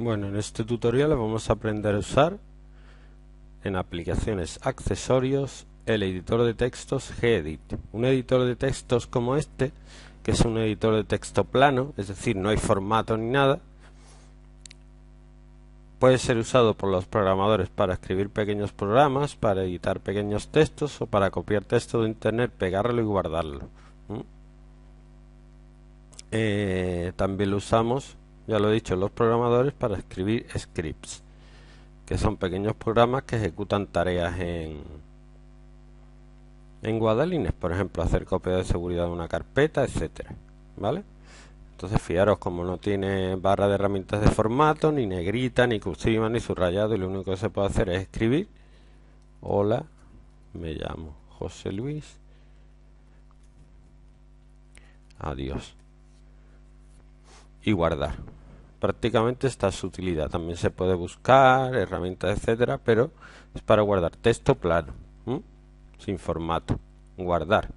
Bueno, en este tutorial vamos a aprender a usar en aplicaciones accesorios el editor de textos gedit. Un editor de textos como este, que es un editor de texto plano, es decir, no hay formato ni nada, puede ser usado por los programadores para escribir pequeños programas, para editar pequeños textos o para copiar texto de internet, pegarlo y guardarlo. Eh, también lo usamos ya lo he dicho, los programadores para escribir scripts, que son pequeños programas que ejecutan tareas en, en Guadalines, por ejemplo, hacer copia de seguridad de una carpeta, etcétera, ¿vale? Entonces, fijaros, como no tiene barra de herramientas de formato, ni negrita, ni cursiva, ni subrayado, y lo único que se puede hacer es escribir. Hola, me llamo José Luis. Adiós. Y guardar prácticamente está su utilidad. También se puede buscar, herramientas, etcétera, pero es para guardar texto plano, sin formato. Guardar.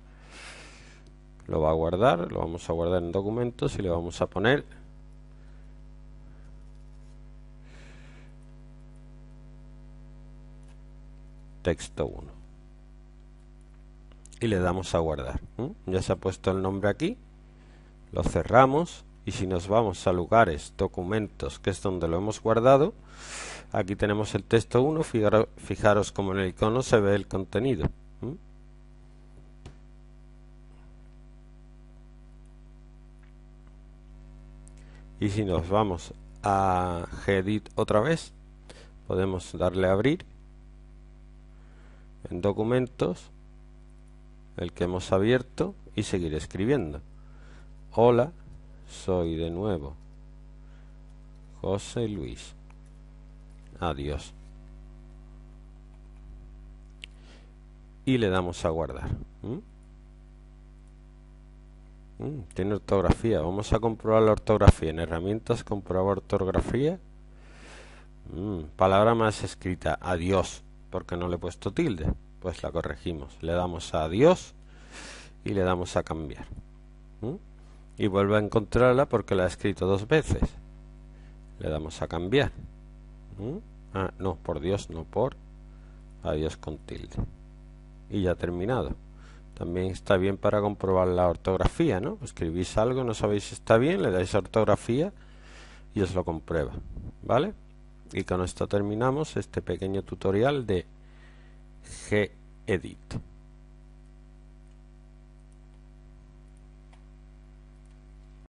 Lo va a guardar, lo vamos a guardar en documentos y le vamos a poner texto 1 y le damos a guardar. Ya se ha puesto el nombre aquí, lo cerramos y si nos vamos a lugares, documentos, que es donde lo hemos guardado, aquí tenemos el texto 1, fijaros, como en el icono se ve el contenido. Y si nos vamos a edit otra vez, podemos darle a abrir en documentos, el que hemos abierto y seguir escribiendo. Hola, soy de nuevo. José Luis. Adiós. Y le damos a guardar. Mm, tiene ortografía. Vamos a comprobar la ortografía. En herramientas comprobar ortografía. Mm, palabra más escrita. Adiós. Porque no le he puesto tilde. Pues la corregimos. Le damos a adiós y le damos a cambiar y vuelve a encontrarla porque la ha escrito dos veces. Le damos a cambiar. ¿Mm? Ah, no, por Dios, no por. Adiós con tilde. Y ya terminado. También está bien para comprobar la ortografía, ¿no? Escribís algo, no sabéis si está bien, le dais ortografía y os lo comprueba, ¿vale? Y con esto terminamos este pequeño tutorial de gedit.